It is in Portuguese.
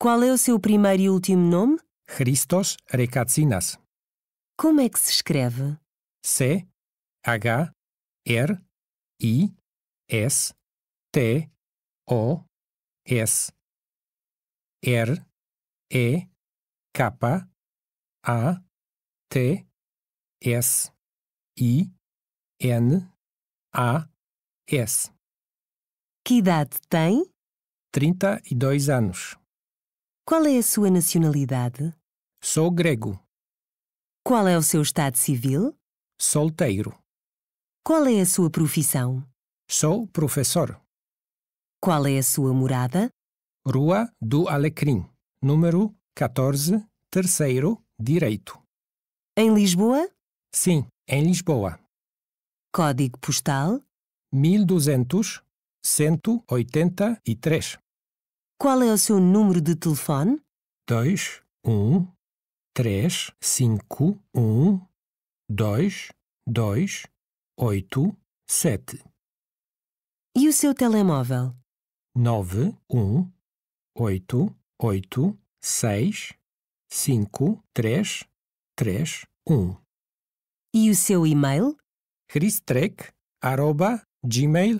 Qual é o seu primeiro e último nome? Christos Rekatsinas. Como é que se escreve? C H R I S T O S R E K A T S I N A S. Que idade tem? 32 anos. Qual é a sua nacionalidade? Sou grego. Qual é o seu estado civil? Solteiro. Qual é a sua profissão? Sou professor. Qual é a sua morada? Rua do Alecrim, número 14, terceiro, direito. Em Lisboa? Sim, em Lisboa. Código postal? 1200 183. Qual é o seu número de telefone? 2, 1, 3, 5, 1, 2, 2, 8, 7. E o seu telemóvel? 9, 1, 8, 8, 6, 5, 3, 3, 1. E o seu e-mail? christrek.gmail.com